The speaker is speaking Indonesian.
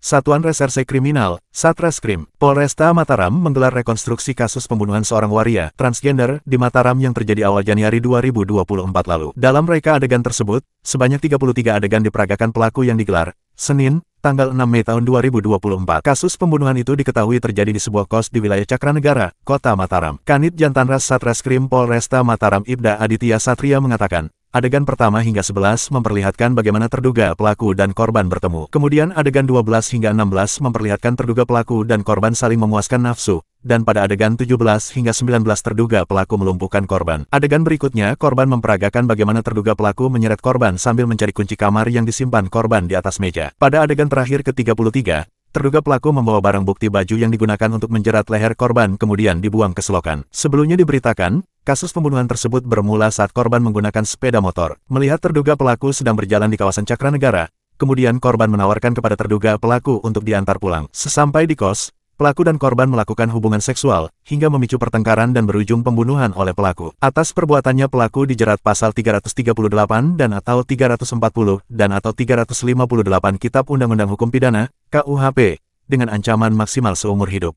Satuan Reserse Kriminal, Satreskrim, Polresta Mataram menggelar rekonstruksi kasus pembunuhan seorang waria transgender di Mataram yang terjadi awal Januari 2024 lalu. Dalam reka adegan tersebut, sebanyak 33 adegan diperagakan pelaku yang digelar, Senin, tanggal 6 Mei tahun 2024. Kasus pembunuhan itu diketahui terjadi di sebuah kos di wilayah Cakranegara, Kota Mataram. Kanit Jantanras Satreskrim Polresta Mataram Ibda Aditya Satria mengatakan, Adegan pertama hingga 11 memperlihatkan bagaimana terduga pelaku dan korban bertemu. Kemudian adegan 12 hingga 16 memperlihatkan terduga pelaku dan korban saling memuaskan nafsu, dan pada adegan 17 hingga 19 terduga pelaku melumpuhkan korban. Adegan berikutnya, korban memperagakan bagaimana terduga pelaku menyeret korban sambil mencari kunci kamar yang disimpan korban di atas meja. Pada adegan terakhir ke-33, Terduga pelaku membawa barang bukti baju yang digunakan untuk menjerat leher korban kemudian dibuang ke selokan. Sebelumnya diberitakan, kasus pembunuhan tersebut bermula saat korban menggunakan sepeda motor. Melihat terduga pelaku sedang berjalan di kawasan Cakranegara, kemudian korban menawarkan kepada terduga pelaku untuk diantar pulang. Sesampai di kos, Pelaku dan korban melakukan hubungan seksual, hingga memicu pertengkaran dan berujung pembunuhan oleh pelaku. Atas perbuatannya pelaku dijerat pasal 338 dan atau 340 dan atau 358 Kitab Undang-Undang Hukum Pidana, KUHP, dengan ancaman maksimal seumur hidup.